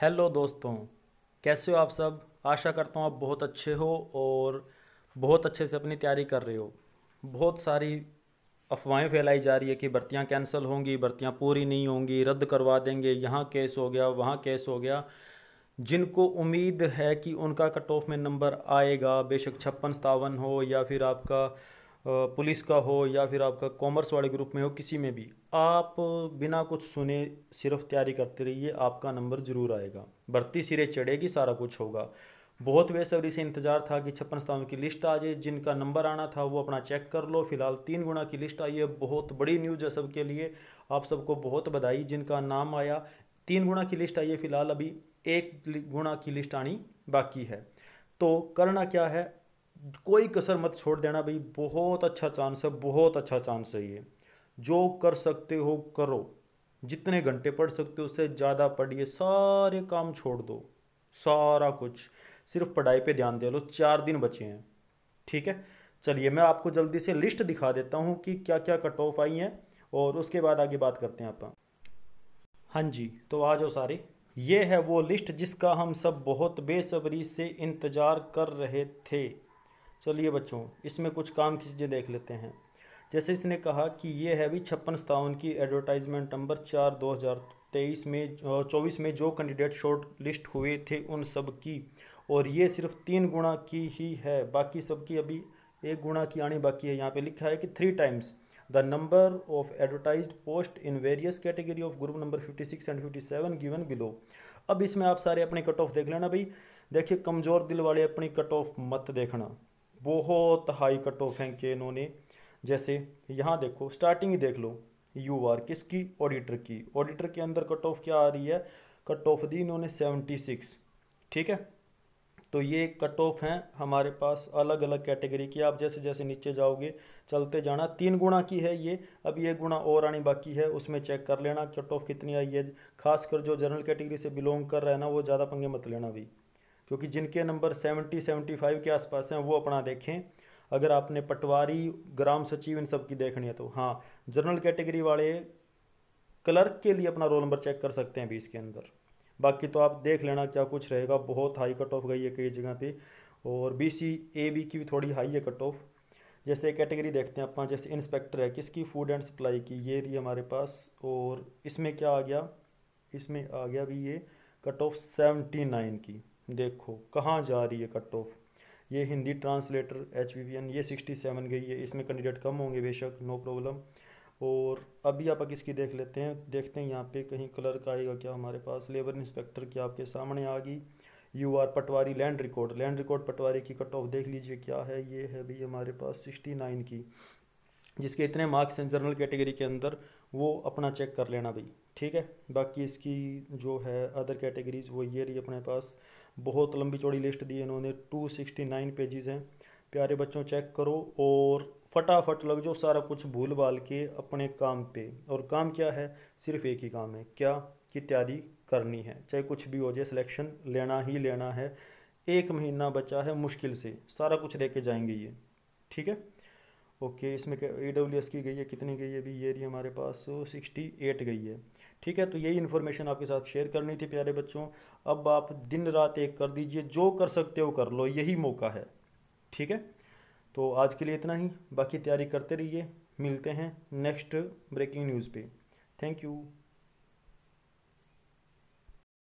hello दोस्तों कैसे हो आप सब आशा करता हूँ आप बहुत अच्छे हो और बहुत अच्छे से अपनी तैयारी कर रहे हो बहुत सारी अफवाहें फैलाई जा रही है कि भर्तियाँ कैंसिल होंगी भर्तियाँ पूरी नहीं होंगी रद्द करवा देंगे यहाँ केस हो गया वहाँ केस हो गया जिनको उम्मीद है कि उनका कट ऑफ में नंबर आएगा बेशक छप्पन सतावन हो या फिर आपका पुलिस का हो या फिर आपका कॉमर्स वाले ग्रुप में हो किसी में भी आप बिना कुछ सुने सिर्फ तैयारी करते रहिए आपका नंबर ज़रूर आएगा भर्ती सिरे चढ़ेगी सारा कुछ होगा बहुत बेसब्री से इंतजार था कि छप्पन सतावन की लिस्ट आ जाए जिनका नंबर आना था वो अपना चेक कर लो फिलहाल तीन गुना की लिस्ट आई है बहुत बड़ी न्यूज़ है सबके लिए आप सबको बहुत बधाई जिनका नाम आया तीन गुना की लिस्ट आई है फिलहाल अभी एक गुना की लिस्ट आनी बाकी है तो करना क्या है कोई कसर मत छोड़ देना भाई बहुत अच्छा चांस है बहुत अच्छा चांस है ये जो कर सकते हो करो जितने घंटे पढ़ सकते हो उससे ज़्यादा पढ़िए सारे काम छोड़ दो सारा कुछ सिर्फ पढ़ाई पे ध्यान दे लो चार दिन बचे हैं ठीक है चलिए मैं आपको जल्दी से लिस्ट दिखा देता हूँ कि क्या क्या कट ऑफ आई हैं और उसके बाद आगे बात करते हैं आप हाँ जी तो आ जाओ सारे ये है वो लिस्ट जिसका हम सब बहुत बेसब्री से इंतज़ार कर रहे थे चलिए बच्चों इसमें कुछ काम की चीज़ें देख लेते हैं जैसे इसने कहा कि ये है भी छप्पन सतावन की एडवर्टाइजमेंट नंबर चार दो हज़ार तेईस में चौबीस में जो कैंडिडेट शॉर्ट लिस्ट हुए थे उन सब की और ये सिर्फ तीन गुणा की ही है बाकी सब की अभी एक गुणा की आनी बाकी है यहाँ पे लिखा है कि three times the number of advertise post in various category of group number fifty six and fifty seven given below अब इसमें आप सारे अपने कट ऑफ देख लेना भाई देखिए कमज़ोर दिल वाले अपनी कट ऑफ मत देखना बहुत हाई कट ऑफ हैं कि इन्होंने जैसे यहाँ देखो स्टार्टिंग ही देख लो यू आर किसकी ऑडिटर की ऑडिटर के अंदर कट ऑफ क्या आ रही है कट ऑफ दी इन्होंने सेवेंटी सिक्स ठीक है तो ये कट ऑफ हैं हमारे पास अलग अलग कैटेगरी की आप जैसे जैसे नीचे जाओगे चलते जाना तीन गुणा की है ये अब ये गुणा और आनी बाकी है उसमें चेक कर लेना कट ऑफ कितनी आई है खासकर जो जनरल कैटेगरी से बिलोंग कर रहा है ना वो ज़्यादा पंगे मत लेना भी क्योंकि जिनके नंबर सेवेंटी सेवेंटी फाइव के आसपास हैं वो अपना देखें अगर आपने पटवारी ग्राम सचिव इन सब की देखनी है तो हाँ जनरल कैटेगरी वाले क्लर्क के लिए अपना रोल नंबर चेक कर सकते हैं बीस के अंदर बाकी तो आप देख लेना क्या कुछ रहेगा बहुत हाई कट ऑफ गई है कई जगह पे और बी सी ए बी की भी थोड़ी हाई है कट ऑफ जैसे कैटेगरी देखते हैं आप जैसे इंस्पेक्टर है किसकी फूड एंड सप्लाई की ये रही हमारे पास और इसमें क्या आ गया इसमें आ गया भी ये कट ऑफ सेवेंटी नाइन की देखो कहाँ जा रही है कट ऑफ ये हिंदी ट्रांसलेटर एच ये सिक्सटी सेवन गई है इसमें कैंडिडेट कम होंगे बेशक नो प्रॉब्लम और अभी आप इसकी देख लेते हैं देखते हैं यहाँ पे कहीं क्लर्क आएगा क्या हमारे पास लेबर इंस्पेक्टर की आपके सामने आ गई you are patwari land record land record patwari की कट ऑफ देख लीजिए क्या है ये है भाई हमारे पास सिक्सटी नाइन की जिसके इतने मार्क्स हैं जनरल कैटेगरी के अंदर वो अपना चेक कर लेना भाई ठीक है बाकी इसकी जो है अदर कैटेगरीज़ वो ये रही अपने पास बहुत लंबी चौड़ी लिस्ट दी है इन्होंने टू सिक्सटी नाइन पेजेज़ हैं प्यारे बच्चों चेक करो और फटाफट लग जाओ सारा कुछ भूल भाल के अपने काम पे और काम क्या है सिर्फ एक ही काम है क्या कि तैयारी करनी है चाहे कुछ भी हो जाए सिलेक्शन लेना ही लेना है एक महीना बचा है मुश्किल से सारा कुछ लेके जाएंगे ये ठीक है ओके इसमें ई डब्ल्यू एस की गई है कितनी गई है अभी ये रही हमारे पास सिक्सटी एट गई है ठीक है तो यही इन्फॉर्मेशन आपके साथ शेयर करनी थी प्यारे बच्चों अब आप दिन रात एक कर दीजिए जो कर सकते हो कर लो यही मौका है ठीक है तो आज के लिए इतना ही बाकी तैयारी करते रहिए मिलते हैं नेक्स्ट ब्रेकिंग न्यूज़ पे थैंक यू